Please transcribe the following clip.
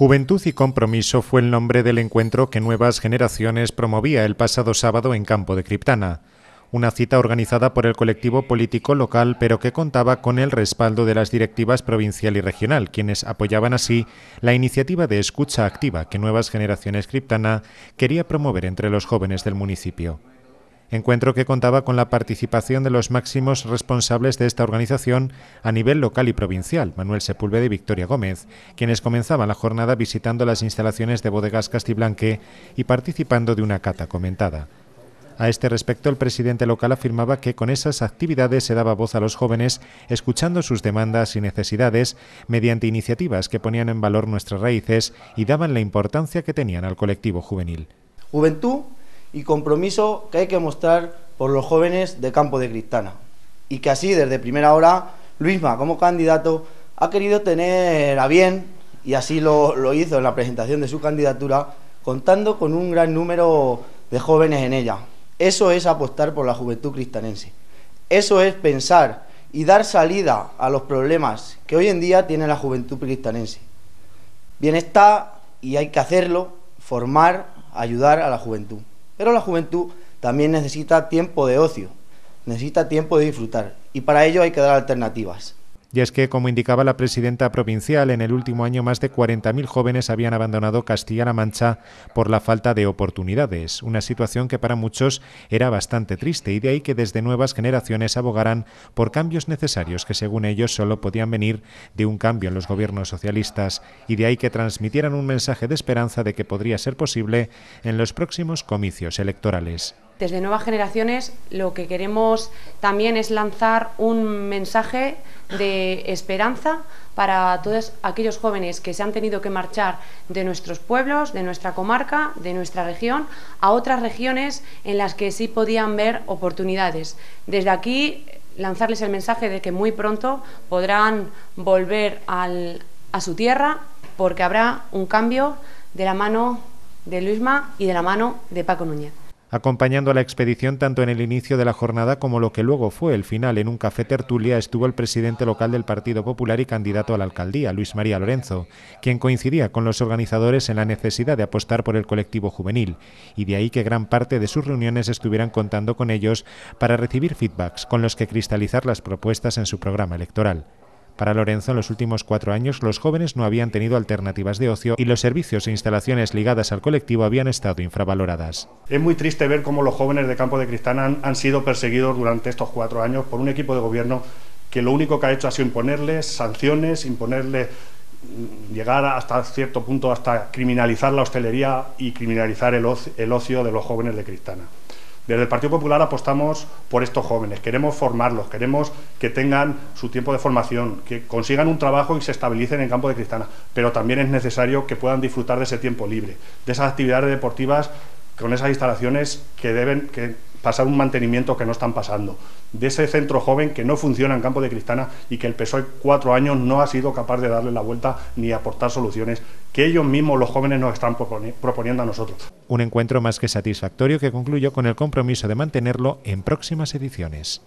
Juventud y Compromiso fue el nombre del encuentro que Nuevas Generaciones promovía el pasado sábado en Campo de Criptana, una cita organizada por el colectivo político local pero que contaba con el respaldo de las directivas provincial y regional, quienes apoyaban así la iniciativa de escucha activa que Nuevas Generaciones Criptana quería promover entre los jóvenes del municipio encuentro que contaba con la participación de los máximos responsables de esta organización a nivel local y provincial, Manuel Sepúlveda y Victoria Gómez, quienes comenzaban la jornada visitando las instalaciones de bodegas Castiblanque y participando de una cata comentada. A este respecto, el presidente local afirmaba que con esas actividades se daba voz a los jóvenes, escuchando sus demandas y necesidades mediante iniciativas que ponían en valor nuestras raíces y daban la importancia que tenían al colectivo juvenil. Juventud y compromiso que hay que mostrar por los jóvenes de Campo de Cristana. Y que así, desde primera hora, Luisma, como candidato, ha querido tener a bien, y así lo, lo hizo en la presentación de su candidatura, contando con un gran número de jóvenes en ella. Eso es apostar por la juventud cristanense. Eso es pensar y dar salida a los problemas que hoy en día tiene la juventud cristanense. Bien está, y hay que hacerlo, formar, ayudar a la juventud. Pero la juventud también necesita tiempo de ocio, necesita tiempo de disfrutar y para ello hay que dar alternativas. Y es que, como indicaba la presidenta provincial, en el último año más de 40.000 jóvenes habían abandonado Castilla-La Mancha por la falta de oportunidades, una situación que para muchos era bastante triste y de ahí que desde nuevas generaciones abogaran por cambios necesarios que según ellos solo podían venir de un cambio en los gobiernos socialistas y de ahí que transmitieran un mensaje de esperanza de que podría ser posible en los próximos comicios electorales desde Nuevas Generaciones lo que queremos también es lanzar un mensaje de esperanza para todos aquellos jóvenes que se han tenido que marchar de nuestros pueblos, de nuestra comarca, de nuestra región, a otras regiones en las que sí podían ver oportunidades. Desde aquí lanzarles el mensaje de que muy pronto podrán volver a su tierra porque habrá un cambio de la mano de Luisma y de la mano de Paco Núñez. Acompañando a la expedición tanto en el inicio de la jornada como lo que luego fue el final en un café tertulia estuvo el presidente local del Partido Popular y candidato a la alcaldía, Luis María Lorenzo, quien coincidía con los organizadores en la necesidad de apostar por el colectivo juvenil, y de ahí que gran parte de sus reuniones estuvieran contando con ellos para recibir feedbacks con los que cristalizar las propuestas en su programa electoral. Para Lorenzo, en los últimos cuatro años, los jóvenes no habían tenido alternativas de ocio y los servicios e instalaciones ligadas al colectivo habían estado infravaloradas. Es muy triste ver cómo los jóvenes de Campo de Cristana han, sido perseguidos durante estos cuatro años por un equipo de gobierno que lo único que ha hecho ha sido imponerles sanciones, imponerles mm, llegar hasta cierto punto hasta criminalizar la hostelería y criminalizar el, ocio de los jóvenes de Cristana. Desde el Partido Popular apostamos por estos jóvenes, queremos formarlos, queremos que tengan su tiempo de formación, que consigan un trabajo y se estabilicen en campo de cristana, pero también es necesario que puedan disfrutar de ese tiempo libre, de esas actividades deportivas con esas instalaciones que deben, que, pasar un mantenimiento que no están pasando, de ese centro joven que no funciona en Campo de Cristana y que el PSOE cuatro años no ha sido capaz de darle la vuelta ni aportar soluciones que ellos mismos, los jóvenes, nos están proponiendo a nosotros. Un encuentro más que satisfactorio que concluyó con el compromiso de mantenerlo en próximas ediciones.